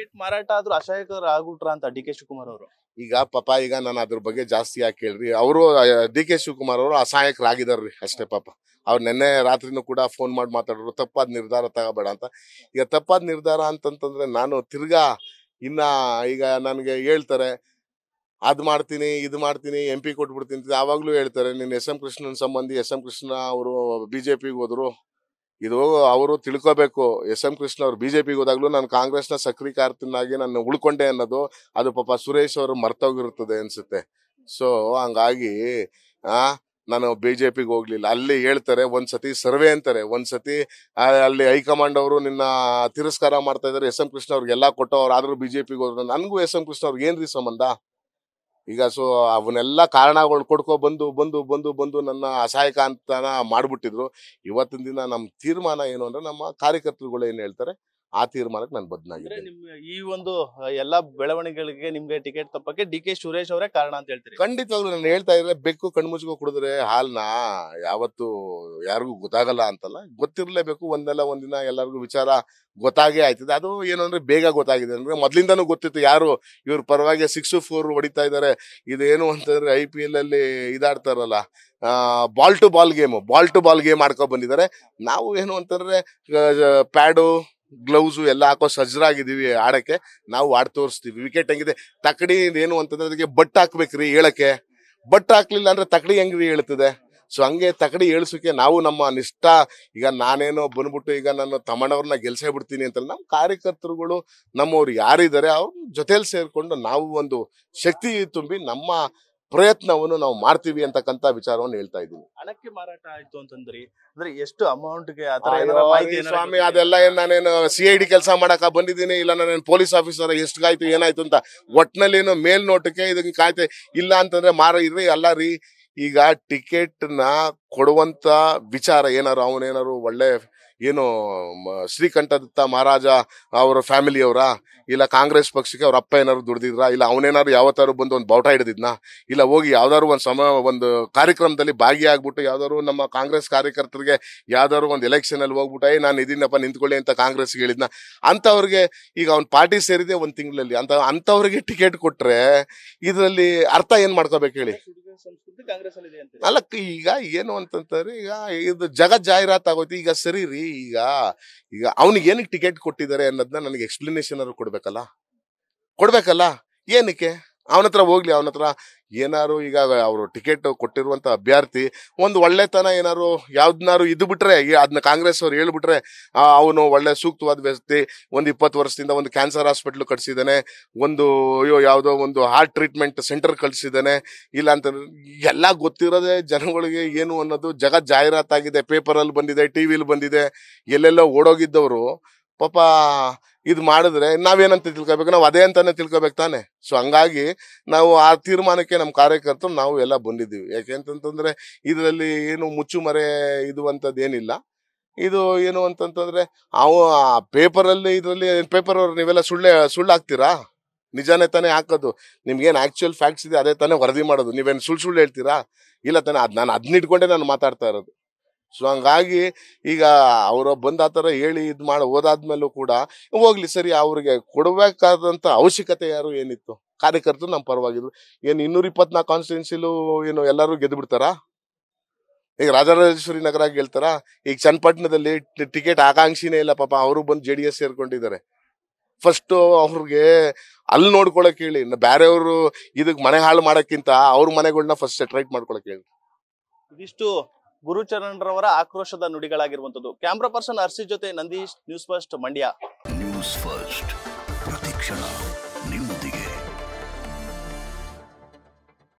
ticket ಮಾರಾಟ ಆದ್ರೂ ಅಸಹಾಯಕರ ಆಗ್ಬಿಟ್ರ ಅಂತ ಡಿ ಕೆ ಶಿವಕುಮಾರ್ ಅವರು ಈಗ ಪಾಪ ಈಗ ನಾನು ಅದ್ರ ಬಗ್ಗೆ ಜಾಸ್ತಿ ಯಾಕೆ ಕೇಳ್ರಿ ಅವರು ಡಿ ಕೆ ಶಿವಕುಮಾರ್ ಅವರು ಅಸಹಾಯಕರಾಗಿದಾರ್ರಿ ಅಷ್ಟೇ ಪಾಪ ಅವ್ರು ನಿನ್ನೆ ರಾತ್ರಿನೂ ಕೂಡ ಫೋನ್ ಮಾಡಿ ಮಾತಾಡೋರು ತಪ್ಪಾದ ನಿರ್ಧಾರ ತಗೋಬೇಡ ಅಂತ ಈಗ ತಪ್ಪಾದ ನಿರ್ಧಾರ ಅಂತಂತಂದ್ರೆ ನಾನು ತಿರ್ಗಾ ಇನ್ನ ಈಗ ನನಗೆ ಹೇಳ್ತಾರೆ ಅದ್ ಮಾಡ್ತೀನಿ ಇದು ಮಾಡ್ತೀನಿ ಎಂ ಪಿ ಕೊಟ್ಬಿಡ್ತೀನಿ ಅವಾಗ್ಲೂ ಹೇಳ್ತಾರೆ ನೀನು ಎಸ್ ಎಂ ಕೃಷ್ಣನ್ ಸಂಬಂಧಿ ಎಸ್ ಎಂ ಕೃಷ್ಣ ಅವರು ಬಿ ಜೆ ಇದು ಅವರು ತಿಳ್ಕೋಬೇಕು ಎಸ್ ಎಂ ಕೃಷ್ಣ ಅವರು ಬಿಜೆಪಿಗೆ ಹೋದಾಗ್ಲೂ ನಾನು ಕಾಂಗ್ರೆಸ್ನ ಸಕ್ರಿಯಕಾರ್ತನಾಗಿ ನಾನು ಉಳ್ಕೊಂಡೆ ಅನ್ನೋದು ಅದು ಪಾಪ ಸುರೇಶ್ ಅವರು ಮರ್ತೋಗಿರುತ್ತದೆ ಅನ್ಸುತ್ತೆ ಸೊ ಹಂಗಾಗಿ ಆ ನಾನು ಬಿಜೆಪಿಗೆ ಹೋಗ್ಲಿಲ್ಲ ಅಲ್ಲಿ ಹೇಳ್ತಾರೆ ಒಂದ್ಸತಿ ಸರ್ವೆ ಅಂತಾರೆ ಒಂದ್ಸತಿ ಅಲ್ಲಿ ಹೈಕಮಾಂಡ್ ಅವರು ನಿನ್ನ ತಿರಸ್ಕಾರ ಮಾಡ್ತಾ ಇದ್ದಾರೆ ಎಸ್ ಎಂ ಕೃಷ್ಣ ಅವ್ರಿಗೆಲ್ಲ ಕೊಟ್ಟವ್ರು ಆದ್ರೂ ಬಿಜೆಪಿಗೆ ಹೋದ್ರು ನನಗೂ ಎಸ್ ಎಂ ಕೃಷ್ಣ ಅವ್ರಿಗೆ ಏನ್ರಿ ಸಂಬಂಧ ಈಗ ಸೊ ಅವನ್ನೆಲ್ಲ ಕಾರಣಗಳು ಕೊಡ್ಕೊ ಬಂದು ಬಂದು ಬಂದು ಬಂದು ನನ್ನ ಅಸಹಾಯಕ ಅಂತನ ಮಾಡ್ಬಿಟ್ಟಿದ್ರು ಇವತ್ತಿನ ದಿನ ನಮ್ಮ ತೀರ್ಮಾನ ಏನು ಅಂದ್ರೆ ನಮ್ಮ ಕಾರ್ಯಕರ್ತರುಗಳು ಏನು ಹೇಳ್ತಾರೆ ಆ ತೀರ್ಮಾನಕ್ಕೆ ನಾನು ಬದ್ನಾಗಿದ್ದೆ ಈ ಒಂದು ಎಲ್ಲ ಬೆಳವಣಿಗೆಗಳಿಗೆ ನಿಮ್ಗೆ ಟಿಕೆಟ್ ತಪ್ಪಕ್ಕೆ ಡಿ ಕೆ ಸುರೇಶ್ ಅವರೇ ಕಾರಣ ಅಂತ ಹೇಳ್ತೀರಿ ಖಂಡಿತ ನಾನು ಹೇಳ್ತಾ ಇದ್ರೆ ಬೆಕ್ಕು ಕಣ್ಮುಚ್ಕೋ ಕುಡಿದ್ರೆ ಹಾಲ್ನ ಯಾವತ್ತು ಯಾರಿಗೂ ಗೊತ್ತಾಗಲ್ಲ ಅಂತಲ್ಲ ಗೊತ್ತಿರಲೇಬೇಕು ಒಂದಲ್ಲ ಒಂದಿನ ಎಲ್ಲರಿಗೂ ವಿಚಾರ ಗೊತ್ತಾಗೇ ಆಯ್ತದೆ ಅದು ಏನಂದ್ರೆ ಬೇಗ ಗೊತ್ತಾಗಿದೆ ಅಂದ್ರೆ ಮೊದ್ಲಿಂದಾನು ಗೊತ್ತಿತ್ತು ಯಾರು ಇವ್ರ ಪರವಾಗಿ ಸಿಕ್ಸ್ ಫೋರ್ ಹೊಡಿತಾ ಇದ್ದಾರೆ ಇದೇನು ಅಂತಂದ್ರೆ ಐ ಪಿ ಎಲ್ ಅಲ್ಲಿ ಇದಾಡ್ತಾರಲ್ಲ ball to ball game ball to ball game ಆಡ್ಕೊ ಬಂದಿದ್ದಾರೆ ನಾವು ಏನು ಅಂತಂದ್ರೆ ಪ್ಯಾಡು ಗ್ಲೌಸು ಎಲ್ಲ ಹಾಕೋ ಸಜ್ಜರಾಗಿದ್ದೀವಿ ಆಡಕ್ಕೆ ನಾವು ಆಡ್ ತೋರಿಸ್ತೀವಿ ವಿಕೆಟ್ ಹೆಂಗಿದೆ ತಕಡಿ ಏನು ಅಂತಂದ್ರೆ ಅದಕ್ಕೆ ಬಟ್ ಹಾಕ್ಬೇಕ್ರಿ ಹೇಳಕ್ಕೆ ಬಟ್ ಹಾಕ್ಲಿಲ್ಲ ಅಂದ್ರೆ ತಕಡಿ ಹೆಂಗ್ರಿ ಹೇಳ್ತದೆ ಸೊ ಹಂಗೆ ತಕಡಿ ಏಳ್ಸೋಕೆ ನಾವು ನಮ್ಮ ನಿಷ್ಠ ಈಗ ನಾನೇನೋ ಬಂದ್ಬಿಟ್ಟು ಈಗ ನಾನು ತಮ್ಮಣ್ಣವ್ರನ್ನ ಗೆಲ್ಸೇ ಬಿಡ್ತೀನಿ ಅಂತ ನಮ್ಮ ಕಾರ್ಯಕರ್ತರುಗಳು ನಮ್ಮವ್ರು ಯಾರಿದ್ದಾರೆ ಅವ್ರ ಜೊತೆಲಿ ಸೇರಿಕೊಂಡು ನಾವು ಒಂದು ಶಕ್ತಿ ತುಂಬಿ ನಮ್ಮ ಪ್ರಯತ್ನವನ್ನು ನಾವು ಮಾಡ್ತೀವಿ ಅಂತಕ್ಕಂತ ವಿಚಾರವನ್ನು ಹೇಳ್ತಾ ಇದ್ದೀನಿ ಹಣಕ್ಕೆ ಮಾರಾಟ ಆಯ್ತು ಅಂತಂದ್ರೆ ಅಂದ್ರೆ ಎಷ್ಟು ಅಮೌಂಟ್ಗೆ ಸ್ವಾಮಿ ಅದೆಲ್ಲ ಏನ್ ನಾನೇನು ಸಿ ಐ ಡಿ ಕೆಲಸ ಮಾಡಕ ಬಂದಿದ್ದೀನಿ ಇಲ್ಲ ನಾನೇನು ಪೊಲೀಸ್ ಆಫೀಸರ್ ಎಷ್ಟಾಯ್ತು ಏನಾಯ್ತು ಅಂತ ಒಟ್ನಲ್ಲಿ ಏನು ಮೇಲ್ನೋಟಕ್ಕೆ ಇದನ್ನ ಕಾಯ್ತೆ ಇಲ್ಲ ಅಂತಂದ್ರೆ ಮಾರ ಇದ್ರಿ ಅಲ್ಲ ರೀ ಈಗ ಟಿಕೆಟ್ ನ ಕೊಡುವಂತ ವಿಚಾರ ಏನಾರು ಅವನೇನಾರು ಒಳ್ಳೆ ಏನು ಶ್ರೀಕಂಠದತ್ತ ಮಹಾರಾಜ ಅವರ ಫ್ಯಾಮಿಲಿಯವರ ಇಲ್ಲ ಕಾಂಗ್ರೆಸ್ ಪಕ್ಷಕ್ಕೆ ಅವ್ರ ಅಪ್ಪ ಏನಾದ್ರು ದುಡ್ದಿದ್ರ ಇಲ್ಲ ಅವನೇನಾದ್ರು ಯಾವತ್ತಾರು ಬಂದು ಒಂದು ಬೌಟ ಹಿಡಿದಿದ್ನ ಇಲ್ಲ ಹೋಗಿ ಯಾವ್ದಾದ್ರು ಒಂದು ಸಮ ಒಂದು ಕಾರ್ಯಕ್ರಮದಲ್ಲಿ ಭಾಗಿಯಾಗ್ಬಿಟ್ಟು ಯಾವ್ದಾದ್ರು ನಮ್ಮ ಕಾಂಗ್ರೆಸ್ ಕಾರ್ಯಕರ್ತರಿಗೆ ಯಾವ್ದಾದ್ರು ಒಂದು ಎಲೆಕ್ಷನ್ ಅಲ್ಲಿ ಹೋಗ್ಬಿಟ್ಟು ನಾನು ಇದೀನಪ್ಪ ನಿಂತ್ಕೊಳ್ಳಿ ಅಂತ ಕಾಂಗ್ರೆಸ್ಗೆ ಹೇಳಿದ್ನ ಅಂಥವ್ರಿಗೆ ಈಗ ಅವ್ನ ಪಾರ್ಟಿ ಸೇರಿದೆ ಒಂದು ತಿಂಗಳಲ್ಲಿ ಅಂತ ಅಂಥವ್ರಿಗೆ ಟಿಕೆಟ್ ಕೊಟ್ಟರೆ ಇದರಲ್ಲಿ ಅರ್ಥ ಏನು ಮಾಡ್ಕೋಬೇಕು ಹೇಳಿ ಕಾಂಗ್ರೆಸ್ ಅಲ್ಲ ಈಗ ಏನು ಅಂತಂತಾರೆ ಈಗ ಇದು ಜಗ ಜಾಹೀರಾತಾಗೋಯ್ತು ಈಗ ಸರಿ ರೀ ಈಗ ಈಗ ಅವ್ನಿಗೆ ಏನಕ್ಕೆ ಟಿಕೆಟ್ ಕೊಟ್ಟಿದ್ದಾರೆ ಅನ್ನೋದನ್ನ ನನಗೆ ಎಕ್ಸ್ಪ್ಲನೇಷನ್ ಅವ್ರು ಕೊಡ್ಬೇಕಲ್ಲ ಕೊಡ್ಬೇಕಲ್ಲ ಏನಕ್ಕೆ ಅವನ ಹತ್ರ ಹೋಗ್ಲಿ ಅವನ ಹತ್ರ ಏನಾರು ಈಗ ಅವರು ಟಿಕೆಟ್ ಕೊಟ್ಟಿರುವಂಥ ಅಭ್ಯರ್ಥಿ ಒಂದು ಒಳ್ಳೆತನ ಏನಾರು ಯಾವ್ದನ್ನಾರು ಇದು ಬಿಟ್ರೆ ಅದನ್ನ ಕಾಂಗ್ರೆಸ್ ಅವ್ರು ಹೇಳ್ಬಿಟ್ರೆ ಅವನು ಒಳ್ಳೆ ಸೂಕ್ತವಾದ ವ್ಯಕ್ತಿ ಒಂದು ಇಪ್ಪತ್ತು ವರ್ಷದಿಂದ ಒಂದು ಕ್ಯಾನ್ಸರ್ ಹಾಸ್ಪಿಟ್ಲ್ ಕಟ್ಸಿದ್ದಾನೆ ಒಂದು ಅಯ್ಯೋ ಯಾವುದೋ ಒಂದು ಹಾರ್ಟ್ ಟ್ರೀಟ್ಮೆಂಟ್ ಸೆಂಟರ್ ಕಳಿಸಿದ್ದಾನೆ ಇಲ್ಲ ಅಂತ ಎಲ್ಲ ಗೊತ್ತಿರೋದೆ ಜನಗಳಿಗೆ ಏನು ಅನ್ನೋದು ಜಗ ಜಾಹೀರಾತಾಗಿದೆ ಪೇಪರಲ್ಲಿ ಬಂದಿದೆ ಟಿ ವಿಲಿ ಬಂದಿದೆ ಎಲ್ಲೆಲ್ಲೋ ಓಡೋಗಿದ್ದವರು ಪಾಪ ಇದು ಮಾಡಿದ್ರೆ ನಾವೇನಂತ ತಿಳ್ಕೊಬೇಕು ನಾವು ಅದೇ ಅಂತಾನೆ ತಿಳ್ಕೊಬೇಕು ತಾನೆ ಸೊ ಹಂಗಾಗಿ ನಾವು ಆ ತೀರ್ಮಾನಕ್ಕೆ ನಮ್ಮ ಕಾರ್ಯಕರ್ತರು ನಾವು ಎಲ್ಲ ಬಂದಿದ್ದೀವಿ ಯಾಕೆಂತಂತಂದ್ರೆ ಇದರಲ್ಲಿ ಏನು ಮುಚ್ಚುಮರೆ ಇದುವಂಥದ್ದು ಏನಿಲ್ಲ ಇದು ಏನು ಅಂತಂತಂದ್ರೆ ಅವು ಆ ಪೇಪರಲ್ಲಿ ಇದರಲ್ಲಿ ಪೇಪರ್ ಅವ್ರು ನೀವೆಲ್ಲ ಸುಳ್ಳೆ ಸುಳ್ಳು ಹಾಕ್ತೀರಾ ನಿಜಾನೇ ತಾನೇ ಹಾಕೋದು ನಿಮ್ಗೇನು ಆ್ಯಕ್ಚುಯಲ್ ಫ್ಯಾಕ್ಟ್ಸ್ ಇದೆ ಅದೇ ತಾನೇ ವರದಿ ಮಾಡೋದು ನೀವೇನು ಸುಳ್ಳು ಸುಳ್ಳು ಹೇಳ್ತೀರಾ ಇಲ್ಲ ತಾನೇ ಅದು ನಾನು ಅದನ್ನ ಇಟ್ಕೊಂಡೇ ನಾನು ಮಾತಾಡ್ತಾ ಇರೋದು ಸೊ ಹಂಗಾಗಿ ಈಗ ಅವರು ಬಂದ ಆ ಥರ ಹೇಳಿ ಇದು ಮಾಡಿ ಓದಾದ್ಮೇಲೂ ಕೂಡ ಹೋಗ್ಲಿ ಸರಿ ಅವ್ರಿಗೆ ಕೊಡಬೇಕಾದಂಥ ಅವಶ್ಯಕತೆ ಯಾರು ಏನಿತ್ತು ಕಾರ್ಯಕರ್ತರು ನಮ್ಮ ಪರವಾಗಿದ್ರು ಏನು ಇನ್ನೂರ ಇಪ್ಪತ್ನಾಲ್ಕು ಕಾನ್ಸ್ಟಿಟ್ಯೂನ್ಸಿಲೂ ಏನು ಎಲ್ಲರೂ ಗೆದ್ದು ಬಿಡ್ತಾರಾ ಈಗ ರಾಜರಾಜೇಶ್ವರಿ ನಗರ ಗೆಲ್ತಾರ ಈಗ ಚನ್ನಪಟ್ಟಣದಲ್ಲಿ ಟಿಕೆಟ್ ಆಕಾಂಕ್ಷಿನೇ ಇಲ್ಲ ಪಾಪ ಅವರು ಬಂದು ಜೆ ಡಿ ಎಸ್ ಸೇರ್ಕೊಂಡಿದ್ದಾರೆ ಫಸ್ಟು ಅವ್ರಿಗೆ ಅಲ್ಲಿ ನೋಡ್ಕೊಳಕ್ ಹೇಳಿ ಬೇರೆಯವರು ಇದಕ್ಕೆ ಮನೆ ಹಾಳು ಮಾಡೋಕ್ಕಿಂತ ಅವ್ರ ಮನೆಗಳನ್ನ ಫಸ್ಟ್ ಅಟ್ರಾಕ್ಟ್ ಮಾಡ್ಕೊಳಕ್ಕೆ ಹೇಳಿ ಇದಿಷ್ಟು ಗುರುಚರಣರವರ ಆಕ್ರೋಶದ ನುಡಿಗಳಾಗಿರುವಂತದ್ದು ಕ್ಯಾಮ್ರಾ ಪರ್ಸನ್ ಅರ್ಸಿ ಜೊತೆ Nandish news first Mandya news first